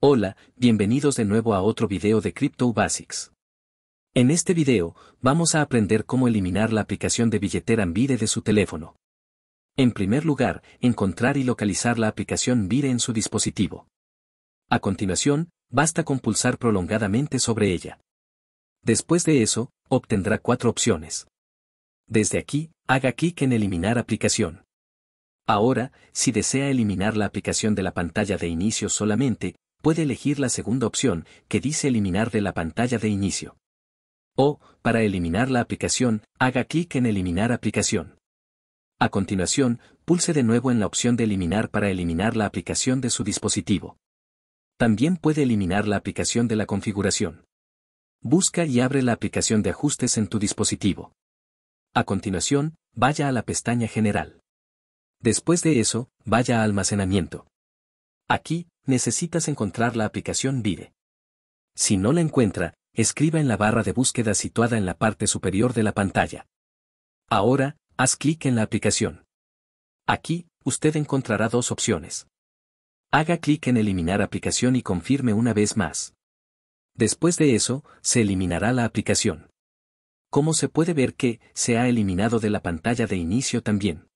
Hola, bienvenidos de nuevo a otro video de Crypto Basics. En este video, vamos a aprender cómo eliminar la aplicación de billetera Vire de su teléfono. En primer lugar, encontrar y localizar la aplicación Vire en su dispositivo. A continuación, basta con pulsar prolongadamente sobre ella. Después de eso, obtendrá cuatro opciones. Desde aquí, haga clic en Eliminar aplicación. Ahora, si desea eliminar la aplicación de la pantalla de inicio solamente, puede elegir la segunda opción, que dice eliminar de la pantalla de inicio. O, para eliminar la aplicación, haga clic en Eliminar aplicación. A continuación, pulse de nuevo en la opción de eliminar para eliminar la aplicación de su dispositivo. También puede eliminar la aplicación de la configuración. Busca y abre la aplicación de ajustes en tu dispositivo. A continuación, vaya a la pestaña General. Después de eso, vaya a Almacenamiento. Aquí, necesitas encontrar la aplicación Vive. Si no la encuentra, escriba en la barra de búsqueda situada en la parte superior de la pantalla. Ahora, haz clic en la aplicación. Aquí, usted encontrará dos opciones. Haga clic en Eliminar aplicación y confirme una vez más. Después de eso, se eliminará la aplicación. Como se puede ver que, se ha eliminado de la pantalla de inicio también.